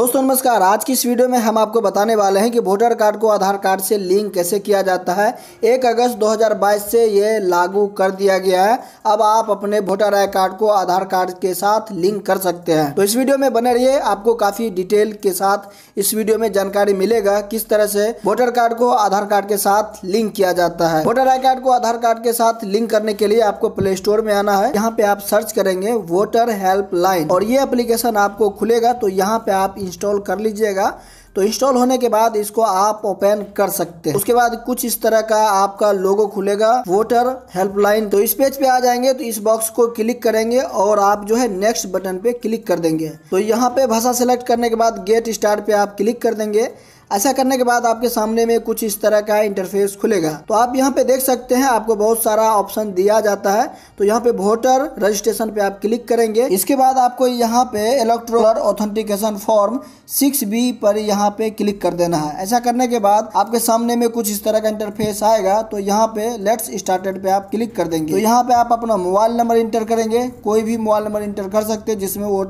दोस्तों नमस्कार आज की इस वीडियो में हम आपको बताने वाले हैं कि वोटर कार्ड को आधार कार्ड से लिंक कैसे किया जाता है 1 अगस्त 2022 से ये लागू कर दिया गया है अब आप अपने वोटर आई कार्ड को आधार कार्ड के साथ लिंक कर सकते हैं तो इस वीडियो में बने रहिए आपको काफ़ी डिटेल के साथ इस वीडियो में जानकारी मिलेगा किस तरह से वोटर कार्ड को आधार कार्ड के साथ लिंक किया जाता है वोटर आई कार्ड को आधार कार्ड के साथ लिंक करने के लिए आपको प्ले स्टोर में आना है यहाँ पे आप सर्च करेंगे वोटर हेल्पलाइन और ये अप्लीकेशन आपको खुलेगा तो यहाँ पे आप इंस्टॉल कर लीजिएगा तो इंस्टॉल होने के बाद इसको आप ओपन कर सकते हैं उसके बाद कुछ इस तरह का आपका लोगो खुलेगा वोटर हेल्पलाइन तो इस पेज पे आ जाएंगे तो इस बॉक्स को क्लिक करेंगे और आप जो है नेक्स्ट बटन पे क्लिक कर देंगे तो यहाँ पे भाषा सेलेक्ट करने के बाद गेट स्टार्ट पे आप क्लिक कर देंगे ऐसा करने के बाद आपके सामने में कुछ इस तरह का इंटरफेस खुलेगा तो आप यहाँ पे देख सकते हैं आपको बहुत सारा ऑप्शन दिया जाता है तो यहाँ पे वोटर रजिस्ट्रेशन पे आप क्लिक करेंगे इसके बाद आपको यहाँ पे electoral authentication form six B पर यहाँ पे क्लिक कर देना है ऐसा करने के बाद आपके सामने में कुछ इस तरह का इंटरफेस आएगा तो यहाँ पे लेट्स स्टार्टेड पे आप क्लिक कर देंगे तो यहाँ पे आप अपना मोबाइल नंबर इंटर करेंगे कोई भी मोबाइल नंबर इंटर कर सकते हैं जिसमें ओ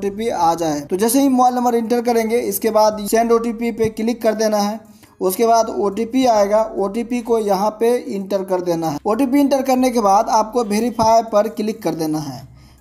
आ जाए तो जैसे ही मोबाइल नंबर इंटर करेंगे इसके बाद सेंड ओ पे क्लिक कर देना देना है उसके बाद ओ आएगा ओ को यहाँ पे इंटर कर देना है ओ इंटर करने के बाद आपको वेरीफाई पर क्लिक कर देना है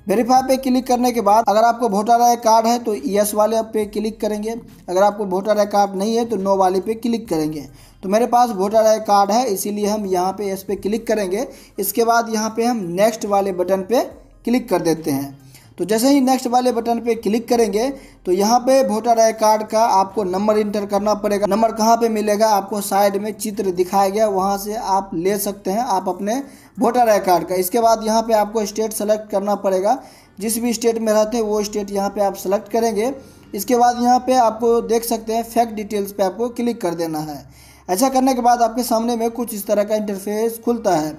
वेरीफाई पे क्लिक करने के बाद अगर आपको वोटर आई कार्ड है तो यस वाले पे क्लिक करेंगे अगर आपको वोटर आई कार्ड नहीं है तो नो वाले पे क्लिक करेंगे तो मेरे पास वोटर आई कार्ड है इसीलिए हम यहाँ पे यस पे क्लिक करेंगे इसके बाद यहाँ पे हम नेक्स्ट वाले बटन पे क्लिक कर देते हैं तो जैसे ही नेक्स्ट वाले बटन पे क्लिक करेंगे तो यहाँ पे वोटर आई कार्ड का आपको नंबर इंटर करना पड़ेगा नंबर कहाँ पे मिलेगा आपको साइड में चित्र दिखाया गया वहाँ से आप ले सकते हैं आप अपने वोटर आई कार्ड का इसके बाद यहाँ पे आपको स्टेट सेलेक्ट करना पड़ेगा जिस भी स्टेट में रहते हैं वो स्टेट यहाँ पे आप सेलेक्ट करेंगे इसके बाद यहाँ पे आपको देख सकते हैं फैक्ट डिटेल्स पे आपको क्लिक कर देना है ऐसा करने के बाद आपके सामने में कुछ इस तरह का इंटरफेस खुलता है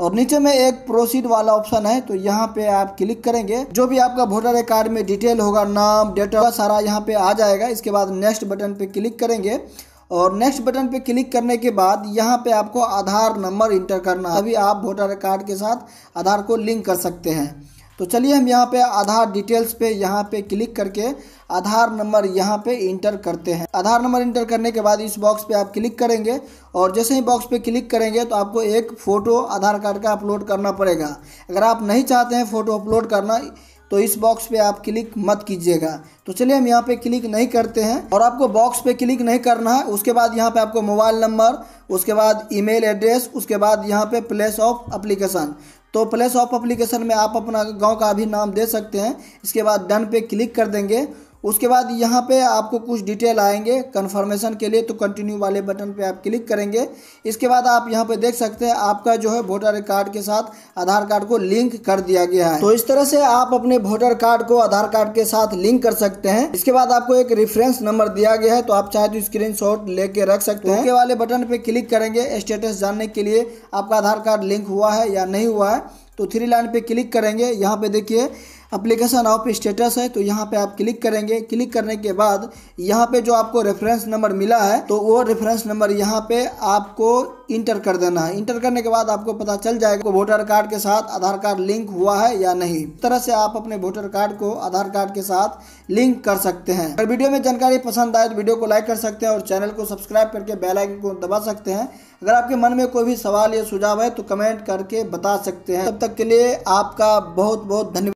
और नीचे में एक प्रोसीड वाला ऑप्शन है तो यहाँ पे आप क्लिक करेंगे जो भी आपका वोटर कार्ड में डिटेल होगा नाम डेट होगा सारा यहाँ पे आ जाएगा इसके बाद नेक्स्ट बटन पे क्लिक करेंगे और नेक्स्ट बटन पे क्लिक करने के बाद यहाँ पे आपको आधार नंबर इंटर करना है अभी आप वोटर कार्ड के साथ आधार को लिंक कर सकते हैं तो चलिए हम यहाँ पे आधार डिटेल्स पे यहाँ पे क्लिक करके आधार नंबर यहाँ पे इंटर करते हैं आधार नंबर इंटर करने के बाद इस बॉक्स पे आप क्लिक करेंगे और जैसे ही बॉक्स पे क्लिक करेंगे तो आपको एक फ़ोटो आधार कार्ड का अपलोड करना पड़ेगा अगर आप नहीं चाहते हैं फ़ोटो अपलोड करना तो इस बॉक्स पे आप क्लिक मत कीजिएगा तो चलिए हम यहाँ पे क्लिक नहीं करते हैं और आपको बॉक्स पे क्लिक नहीं करना है उसके बाद यहाँ पे आपको मोबाइल नंबर उसके बाद ईमेल एड्रेस उसके बाद यहाँ पे प्लेस ऑफ अप्लीकेशन तो प्लेस ऑफ अप्लीकेशन में आप अपना गांव का भी नाम दे सकते हैं इसके बाद डन पे क्लिक कर देंगे उसके बाद यहाँ पे आपको कुछ डिटेल आएंगे कन्फर्मेशन के लिए तो कंटिन्यू वाले बटन पे आप क्लिक करेंगे इसके बाद आप यहाँ पे देख सकते हैं आपका जो है वोटर कार्ड के साथ आधार कार्ड को लिंक कर दिया गया है तो इस तरह से आप अपने वोटर कार्ड को आधार कार्ड के साथ लिंक कर सकते हैं इसके बाद आपको एक रेफरेंस नंबर दिया गया है तो आप चाहे तो स्क्रीन शॉट रख सकते हैं वाले बटन पे क्लिक करेंगे स्टेटस जानने के लिए आपका आधार कार्ड लिंक हुआ है या नहीं हुआ है तो थ्री लाइन पे क्लिक करेंगे यहाँ पे देखिए अप्लीकेशन ऑफ स्टेटस है तो यहाँ पे आप क्लिक करेंगे क्लिक करने के बाद यहाँ पे जो आपको रेफरेंस नंबर मिला है तो वो रेफरेंस नंबर यहाँ पे आपको इंटर कर देना है इंटर करने के बाद आपको पता चल जाएगा वोटर कार्ड के साथ आधार कार्ड लिंक हुआ है या नहीं इस तरह से आप अपने वोटर कार्ड को आधार कार्ड के साथ लिंक कर सकते हैं अगर वीडियो में जानकारी पसंद आए तो वीडियो को लाइक कर सकते हैं और चैनल को सब्सक्राइब करके बेल आइकन को दबा सकते हैं अगर आपके मन में कोई भी सवाल या सुझाव है तो कमेंट करके बता सकते हैं तब तक के लिए आपका बहुत बहुत धन्यवाद